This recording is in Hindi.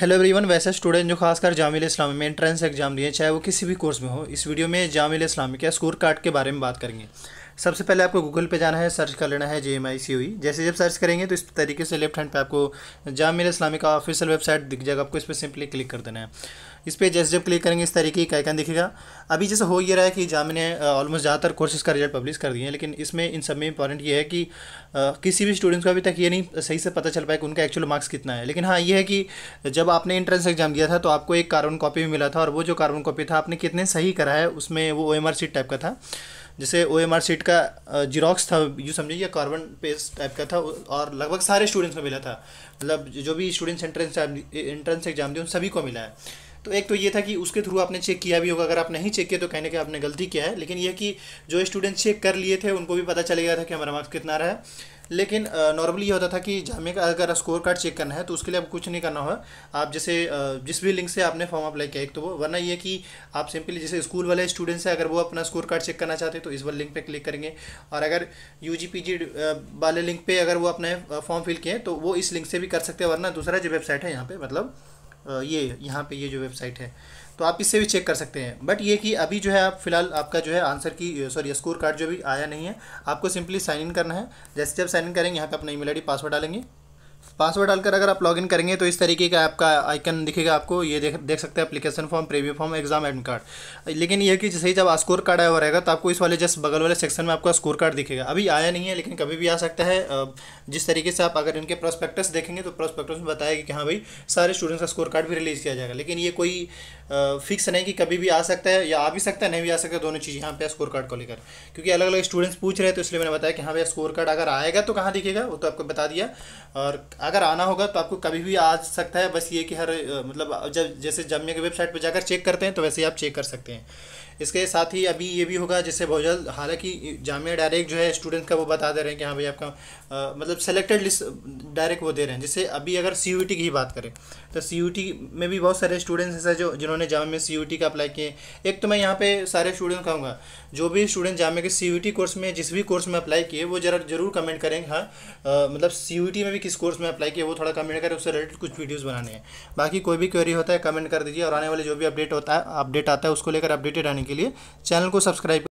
हेलो एवरीवन वैसे स्टूडेंट जो खासकर जामिल इस्लामी में एंट्रेंस एग्जाम दिए चाहे वो किसी भी कोर्स में हो इस वीडियो में जामिल इस्लामी के स्कोर कार्ड के बारे में बात करेंगे सबसे पहले आपको गूगल पे जाना है सर्च कर लेना है जे एम आई सी हुई जैसे जब सर्च करेंगे तो इस तरीके से लेफ्ट हैंड पे आपको जामिया इस्लामी का ऑफिशियल वेबसाइट दिख जाएगा आपको इस पर सिंपली क्लिक कर देना है इस पर जैसे जब क्लिक करेंगे इस तरीके का आइकन दिखेगा अभी जैसे हो ये रहा है कि जाम ने ऑलमोस्ट ज़्यादातर कोर्सेज का रिजल्ट पब्लिश कर दिए हैं लेकिन इसमें इन सब में इंपॉर्टेंट ये है कि किसी भी स्टूडेंट्स को अभी तक ये नहीं सही से पता चल पाया कि उनका एक्चुअल मार्क्स कितना है लेकिन हाँ ये है कि जब आपने इंट्रेंस एग्जाम दिया था तो आपको एक कार्बन कॉपी भी मिला था और वो जो कार्बन कॉपी था आपने कितने सही करा है उसमें वो ओ टाइप का था जैसे ओ एम आर सीट का जीरोक्स था यू या कार्बन पेस्ट टाइप का था और लगभग सारे स्टूडेंट्स को मिला था मतलब जो भी स्टूडेंट्स एंट्रेंस एंट्रेंस एग्जाम दिए उन सभी को मिला है तो एक तो ये था कि उसके थ्रू आपने चेक किया भी होगा अगर आप नहीं चेक किए तो कहने के आपने गलती किया है लेकिन यह कि जो स्टूडेंट्स चेक कर लिए थे उनको भी पता चल गया था कि हमारा मार्क्स कितना रहा है लेकिन नॉर्मली ये होता था कि जामे का अगर स्कोर कार्ड चेक करना है तो उसके लिए आपको कुछ नहीं करना होगा आप जैसे जिस भी लिंक से आपने फॉर्म अप्लाई किया एक तो वो वरना ये कि आप सिंपली जैसे स्कूल वाले स्टूडेंट्स हैं अगर वो अपना स्कोर कार्ड चेक करना चाहते हैं तो इस वाले लिंक पर क्लिक करेंगे और अगर यू वाले लिंक पर अगर वो अपने फॉर्म फिल किए तो वो इस लिंक से भी कर सकते हैं वरना दूसरा जो वेबसाइट है यहाँ पर मतलब ये यहाँ पर ये जो वेबसाइट है तो आप इससे भी चेक कर सकते हैं बट ये कि अभी जो है आप फिलहाल आपका जो है आंसर की सॉरी स्कोर कार्ड जो भी आया नहीं है आपको सिंपली साइन इन करना है जैसे जब साइन इन करेंगे यहाँ पे अपना ईमेल आई पासवर्ड डालेंगे पासवर्ड डालकर अगर आप लॉगिन करेंगे तो इस तरीके का आपका आइकन दिखेगा आपको ये देख देख सकते हैं application form preview form exam admit card लेकिन ये कि जैसे ही जब स्कोर कार्ड आया हुआ रहेगा तो आपको इस वाले जस्ट बगल वाले सेक्शन में आपका स्कोर कार्ड दिखेगा अभी आया नहीं है लेकिन कभी भी आ सकता है जिस तरीके से आप अगर इनके प्रोस्पेक्टस देखेंगे तो प्रोस्पेक्टस में बताएगा कि हाँ भाई सारे स्टूडेंट्स का स्कोर कार्ड भी रिलीज़ किया जाएगा लेकिन ये कोई फिक्स नहीं कि कभी भी आ सकता है या आ भी सकता है नहीं भी आ सकता दोनों चीज़ यहाँ पे स्कोर कार्ड को लेकर क्योंकि अलग अलग स्टूडेंट्स पूछ रहे हैं तो इसलिए मैंने बताया कि हाँ भाई स्कोर कार्ड अगर आएगा तो कहाँ दिखेगा वो तो आपको बता दिया और अगर आना होगा तो आपको कभी भी आ सकता है बस ये कि हर मतलब जब जैसे जम्मे की वेबसाइट पर जाकर चेक करते हैं तो वैसे ही आप चेक कर सकते हैं इसके साथ ही अभी ये भी होगा जैसे बहुत जल्द हालांकि जामिया डायरेक्ट जो है स्टूडेंट का वो बता दे रहे हैं कि हाँ भाई आपका आ, मतलब सेलेक्टेड लिस्ट डायरेक्ट वो दे रहे हैं जैसे अभी अगर सी की ही बात करें तो सी में भी बहुत सारे स्टूडेंट्स ऐसे जो जिन्होंने जामिया में सी का अप्लाई किए एक तो मैं यहाँ पर सारे स्टूडेंट कहूँगा जो भी स्टूडेंट जामिया के सी कोर्स में जिस भी कोर्स में अप्लाई किए वो जरा जरूर कमेंट करें हाँ मतलब सी में भी किस कोर्स उसमें अप्लाई किया वो थोड़ा कमेंट करें उससे रिलेटेड कुछ वीडियोज़ बनाने हैं बाकी कोई भी क्वेरी होता है कमेंट कर दीजिए और आने वाले जो भी अपडेट होता है अपडेट आता है उसको लेकर अपडेटेड रहने के लिए चैनल को सब्सक्राइब